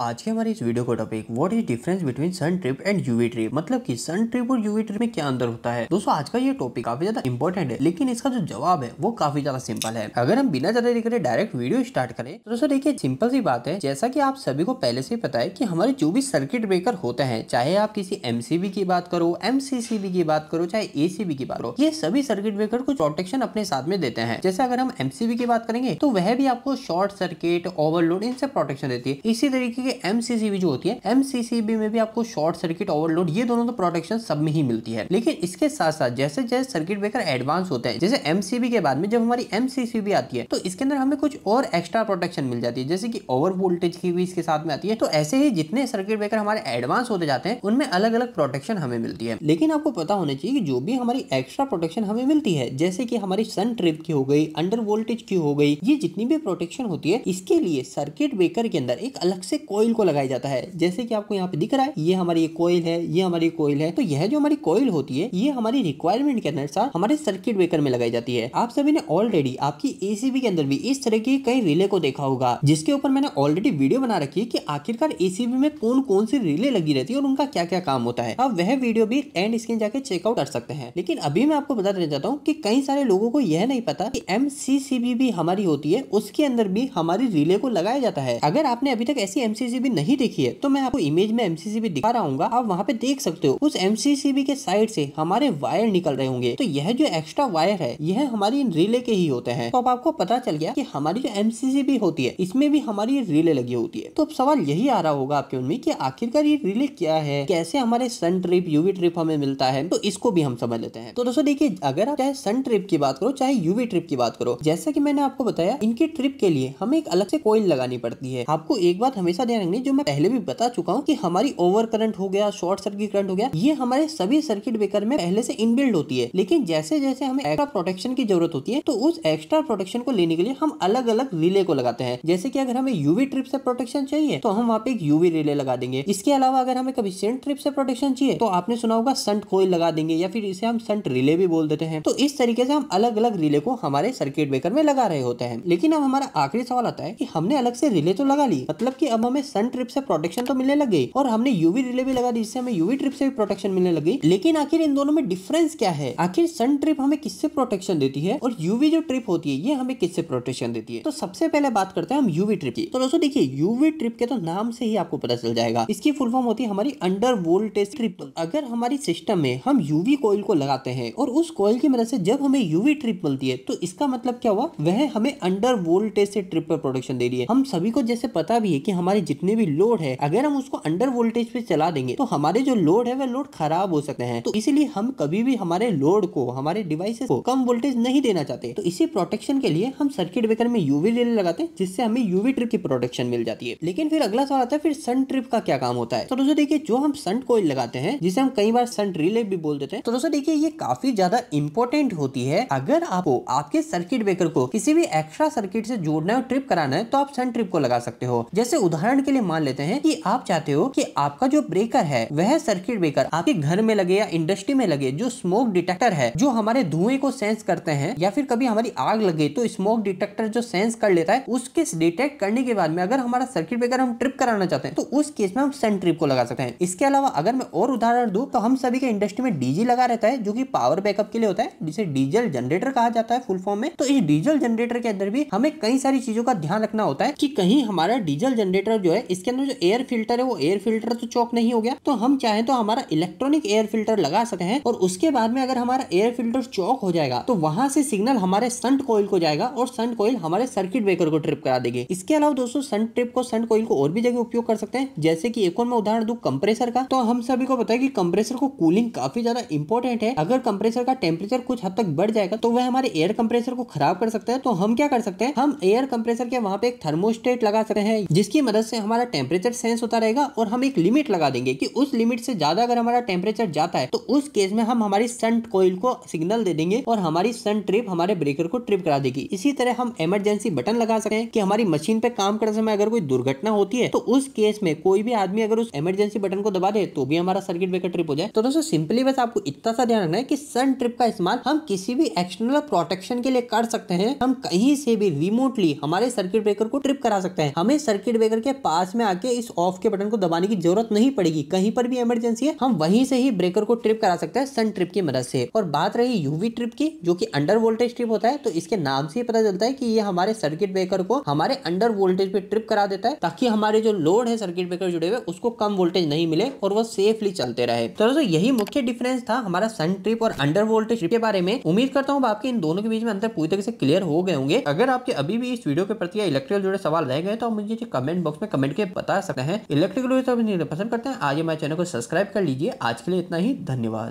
आज के हमारे इस वीडियो का topic what is difference between shunt trip and UV trip मतलब कि सन ट्रिप और यूवी ट्रिप में क्या अंतर होता है दोस्तों आज का ये टॉपिक काफी ज्यादा इंपॉर्टेंट है लेकिन इसका जो जवाब है वो काफी ज्यादा सिंपल है अगर हम बिना ज्यादा देखे डायरेक्ट वीडियो स्टार्ट करें तो दोस्तों देखिए सिंपल सी बात है जैसा की आप सभी को पहले से पता है की हमारे जो भी सर्किट ब्रेकर होते हैं चाहे आप किसी एमसीबी की बात करो एमसीसीबी की बात करो चाहे एसीबी की बात करो ये सभी सर्किट ब्रेकर कुछ प्रोटेक्शन अपने साथ में देते हैं जैसे अगर हम एमसीबी की बात करेंगे तो वह भी आपको शॉर्ट सर्किट ओवरलोड इनसे प्रोटेक्शन देती है इसी तरीके कि एमसीसीबी जो होती है एमसीसीबी में भी आपको शॉर्ट सर्किट ओवरलोड ये दोनों तो प्रोटेक्शन सब में ही मिलती है लेकिन इसके साथ साथ जैसे जैसे सर्किट ब्रेकर एडवांस होता है जैसे एमसीबी के बाद में जब हमारी एमसीसीबी आती है तो इसके अंदर हमें कुछ और एक्स्ट्रा प्रोटेक्शन मिल जाती है जैसे की ओवर वोल्टेज की भी इसके साथ में आती है तो ऐसे ही जितने सर्किट ब्रेकर हमारे एडवांस होते जाते हैं उनमें अलग अलग प्रोटेक्शन हमें मिलती है लेकिन आपको पता होना चाहिए कि जो भी हमारी एक्स्ट्रा प्रोटेक्शन हमें मिलती है जैसे कि हमारी सन ट्रिप की हो गई अंडर वोल्टेज की हो गई ये जितनी भी प्रोटेक्शन होती है इसके लिए सर्किट ब्रेकर के अंदर एक अलग से कोयल को लगाया जाता है जैसे कि आपको यहाँ पे दिख रहा है ये हमारी ये कोयल है ये हमारी कोयल है तो यह जो हमारी कोयल होती है ये हमारी रिक्वायरमेंट के अनुसार हमारे सर्किट ब्रेकर में लगाई जाती है आप सभी ने ऑलरेडी आपकी एसीबी के अंदर भी इस तरह की कई रिले को देखा होगा जिसके ऊपर मैंने ऑलरेडी वीडियो बना रखी है की आखिरकार एसीबी में कौन कौन सी रिले लगी रहती है और उनका क्या क्या काम होता है आप वह वीडियो भी एंड स्क्रीन जाके चेकआउट कर सकते हैं लेकिन अभी मैं आपको बता देना चाहता हूँ की कई सारे लोगों को यह नहीं पता की एम भी हमारी होती है उसके अंदर भी हमारी रिले को लगाया जाता है अगर आपने अभी तक ऐसी एम एमसीसीबी नहीं देखी है तो मैं आपको इमेज में एमसीसीबी दिखा रहा हूँ आप वहाँ पे देख सकते हो उस एमसीसीबी के साइड से हमारे वायर निकल रहे होंगे तो यह जो एक्स्ट्रा वायर है यह हमारी रिले के ही होते हैं तो अब आपको पता चल गया कि हमारी जो एमसीसीबी होती है इसमें भी हमारी रिले लगी होती है तो अब सवाल यही आ रहा होगा आपके उनमें की आखिरकार ये रिले क्या है कैसे हमारे सन ट्रिप यूवी ट्रिप हमें मिलता है तो इसको भी हम समझ लेते हैं तो दोस्तों देखिए अगर आप चाहे सन ट्रिप की बात करो चाहे यूवी ट्रिप की बात करो जैसा की मैंने आपको बताया इनकी ट्रिप के लिए हमें एक अलग से कोयल लगानी पड़ती है आपको एक बात हमेशा ध्यान वायरिंग जो मैं पहले भी बता चुका हूँ कि हमारी ओवर करंट हो गया शॉर्ट सर्किट करंट हो गया ये हमारे सभी सर्किट ब्रेकर में पहले से इनबिल्ड होती है लेकिन जैसे जैसे हमें एक्स्ट्रा प्रोटेक्शन की जरूरत होती है तो उस एक्स्ट्रा प्रोटेक्शन को लेने के लिए हम अलग अलग रिले को लगाते हैं जैसे की अगर हमें यूवी ट्रिप से प्रोटेक्शन चाहिए तो हम वहाँ पे एक यूवी रिले लगा देंगे इसके अलावा अगर हमें कभी सेंट ट्रिप से प्रोटेक्शन चाहिए तो आपने सुना होगा संट कोई लगा देंगे या फिर इसे हम संट रिले भी बोल देते हैं तो इस तरीके से हम अलग अलग रिले को हमारे सर्किट ब्रेकर में लगा रहे होते हैं लेकिन अब हमारा आखिरी सवाल आता है कि हमने अलग से रिले तो लगा ली मतलब की अब हमें सन ट्रिप से प्रोटेक्शन तो मिलने लगे और हमने यूवी रिले भी लगा दी जिससे हमें यूवी ट्रिप से भी प्रोटेक्शन मिलने लगी लेकिन आखिर इन दोनों में डिफरेंस क्या है आखिर सन ट्रिप हमें किससे प्रोटेक्शन देती है और यूवी जो ट्रिप होती है ये हमें किससे प्रोटेक्शन देती है तो सबसे पहले बात करते हैं हम यूवी ट्रिप की तो दोस्तों देखिए यूवी ट्रिप के तो नाम से ही आपको पता चल जाएगा इसकी फुल फॉर्म होती है हमारी अंडर वोल्टेज ट्रिप अगर हमारी सिस्टम में हम यूवी कोयल को लगाते हैं और उस कोयल की मदद से जब हमें यूवी ट्रिप मिलती है तो इसका मतलब क्या हुआ वह हमें अंडर वोल्टेज से ट्रिप पर प्रोटेक्शन दे रही है हम सभी को जैसे पता भी है कि हमारी जितने भी लोड है अगर हम उसको अंडर वोल्टेज पे चला देंगे तो हमारे जो लोड है वह लोड खराब हो सकते हैं तो इसीलिए हम कभी भी हमारे लोड को हमारे डिवाइसेस को कम वोल्टेज नहीं देना चाहते तो इसी प्रोटेक्शन के लिए हम सर्किट ब्रेकर में यूवी रेल लगाते हैं जिससे हमें यूवी ट्रिप की प्रोटेक्शन मिल जाती है लेकिन फिर अगला सवाल आता है फिर सन ट्रिप का क्या काम होता है तो दोस्तों देखिए जो हम सन कोइल लगाते हैं जिसे हम कई बार सन रिले भी बोल देते हैं तो दोस्तों देखिए ये काफी ज्यादा इंपॉर्टेंट होती है अगर आपको आपके सर्किट ब्रेकर को किसी भी एक्स्ट्रा सर्किट से जोड़ना है ट्रिप कराना है तो आप सन ट्रिप को लगा सकते हो जैसे उदाहरण उदाहरण के लिए मान लेते हैं कि आप चाहते हो कि आपका जो ब्रेकर है वह सर्किट ब्रेकर आपके घर में लगे या इंडस्ट्री में लगे जो स्मोक डिटेक्टर है जो हमारे धुएं को सेंस करते हैं या फिर कभी हमारी आग लगे तो स्मोक डिटेक्टर जो सेंस कर लेता है उसके डिटेक्ट करने के बाद में अगर हमारा सर्किट ब्रेकर हम ट्रिप कराना चाहते हैं तो उस केस में हम सन ट्रिप को लगा सकते हैं इसके अलावा अगर मैं और उदाहरण दू तो हम सभी के इंडस्ट्री में डीजी लगा रहता है जो की पावर बैकअप के लिए होता है जिसे डीजल जनरेटर कहा जाता है फुल फॉर्म में तो इस डीजल जनरेटर के अंदर भी हमें कई सारी चीजों का ध्यान रखना होता है कि कहीं हमारा डीजल जनरेटर जो है इसके अंदर जो एयर फिल्टर है वो एयर फिल्टर तो चौक नहीं हो गया तो हम चाहे तो हमारा इलेक्ट्रॉनिक एयर फिल्टर लगा सकते हैं और उसके बाद में अगर हमारा एयर फिल्टर चौक हो जाएगा तो वहां से सिग्नल हमारे संट कोयल को जाएगा और संट कोयल हमारे सर्किट ब्रेकर को ट्रिप करा देगी इसके अलावा दोस्तों संट ट्रिप को संट कोयल को और भी जगह उपयोग कर सकते हैं जैसे की एक और मैं उदाहरण दू कंप्रेसर का तो हम सभी को पता है की कंप्रेसर को कूलिंग काफी ज्यादा इंपॉर्टेंट है अगर कंप्रेसर का टेम्परेचर कुछ हद तक बढ़ जाएगा तो वह हमारे एयर कंप्रेसर को खराब कर सकते हैं तो हम क्या कर सकते हैं हम एयर कंप्रेसर के वहां पे एक थर्मोस्टेट लगा सकते हैं जिसकी मदद से हमारा टेम्परेचर सेंस होता रहेगा और हम एक लिमिट लगा देंगे कि उस लिमिट से ज्यादा अगर हमारा टेम्परेचर जाता है तो उस केस में हम हमारी सन्ट कोयल को सिग्नल दे देंगे और हमारी सन ट्रिप हमारे ब्रेकर को ट्रिप करा देगी इसी तरह हम इमरजेंसी बटन लगा सकें कि हमारी मशीन पे काम करते समय अगर कोई दुर्घटना होती है तो उस केस में कोई भी आदमी अगर उस इमरजेंसी बटन को दबा दे तो भी हमारा सर्किट ब्रेकर ट्रिप हो जाए तो दोस्तों सिंपली बस आपको इतना सा ध्यान रखना है कि सन ट्रिप का इस्तेमाल हम किसी भी एक्सटर्नल प्रोटेक्शन के लिए कर सकते हैं हम कहीं से भी रिमोटली हमारे सर्किट ब्रेकर को ट्रिप करा सकते हैं हमें सर्किट ब्रेकर के पास में आके इस ऑफ के बटन को दबाने की जरूरत नहीं पड़ेगी कहीं पर भी इमरजेंसी है हम वहीं से ही ब्रेकर को ट्रिप करा सकते हैं सन ट्रिप की मदद से और बात रही यूवी ट्रिप की जो कि अंडर वोल्टेज ट्रिप होता है तो इसके नाम से ही पता चलता है कि ये हमारे सर्किट ब्रेकर को हमारे अंडर वोल्टेज पे ट्रिप करा देता है ताकि हमारे जो लोड है सर्किट ब्रेकर जुड़े हुए उसको कम वोल्टेज नहीं मिले और वो सेफली चलते रहे तो दोस्तों यही मुख्य डिफरेंस था हमारा सन ट्रिप और अंडर वोल्टेज ट्रिप के बारे में उम्मीद करता हूँ आपके इन दोनों के बीच में अंतर पूरी तरह से क्लियर हो गए होंगे अगर आपके अभी भी इस वीडियो के प्रति इलेक्ट्रिकल जुड़े सवाल रह गए तो मुझे कमेंट बॉक्स में कमेंट के बता सकते हैं इलेक्ट्रिकल पसंद करते हैं आज हमारे चैनल को सब्सक्राइब कर लीजिए आज के लिए इतना ही धन्यवाद